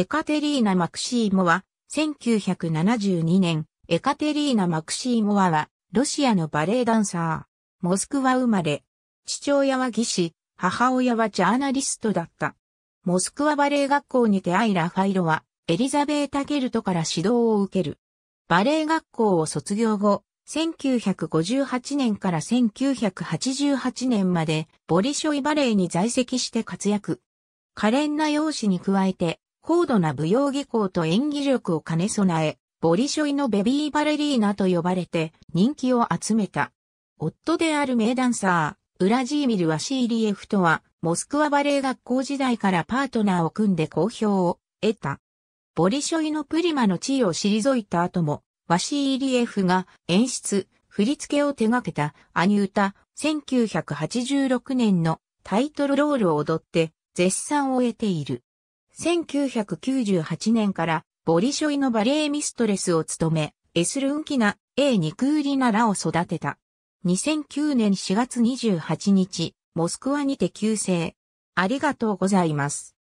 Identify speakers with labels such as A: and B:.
A: エカテリーナ・マクシーモワ、1972年、エカテ
B: リーナ・マクシーモワは、ロシアのバレエダンサー、モスクワ生まれ、父親は技師、母親はジャーナリストだった。モスクワバレエ学校にてアイラ・ファイロは、エリザベータ・ゲルトから指導を受ける。バレエ学校を卒業後、1958年から1988年まで、ボリショイバレエに在籍して活躍。可憐な容姿に加えて、高度な舞踊技巧と演技力を兼ね備え、ボリショイのベビーバレリーナと呼ばれて人気を集めた。夫である名ダンサー、ウラジーミル・ワシーリエフとは、モスクワバレエ学校時代からパートナーを組んで好評を得た。ボリショイのプリマの地位を退いた後も、ワシーリエフが演出、振り付けを手掛けたアニュータ、1986年のタイトルロールを踊って絶賛を得ている。1998年からボリショイのバレエミストレスを務め、エスルンキナ、エーニクーリナらを育てた。2009年4月28
A: 日、モスクワにて急逝。ありがとうございます。